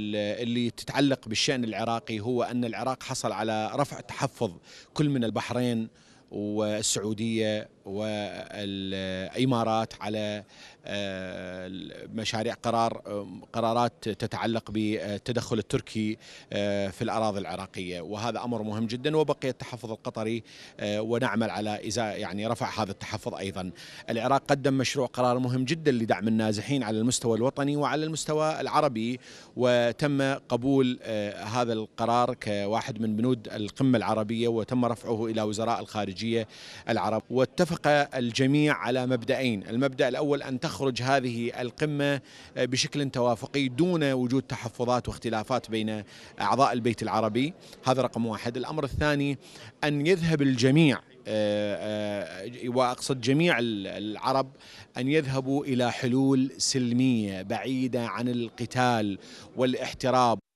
اللي تتعلق بالشأن العراقي هو أن العراق حصل على رفع تحفظ كل من البحرين والسعودية والامارات على آه، مشاريع قرار قرارات تتعلق بالتدخل التركي آه، في الاراضي العراقيه وهذا امر مهم جدا وبقي التحفظ القطري آه، ونعمل على ازاء يعني رفع هذا التحفظ ايضا. العراق قدم مشروع قرار مهم جدا لدعم النازحين على المستوى الوطني وعلى المستوى العربي وتم قبول هذا القرار كواحد من بنود القمه العربيه وتم رفعه الى وزراء الخارجيه العرب واتفق اتفق الجميع على مبدأين المبدأ الأول أن تخرج هذه القمة آه، بشكل توافقي دون وجود تحفظات واختلافات بين أعضاء البيت العربي هذا رقم واحد الأمر الثاني أن يذهب الجميع آه، آه، واقصد جميع العرب ان يذهبوا الى حلول سلميه بعيده عن القتال والاحتراب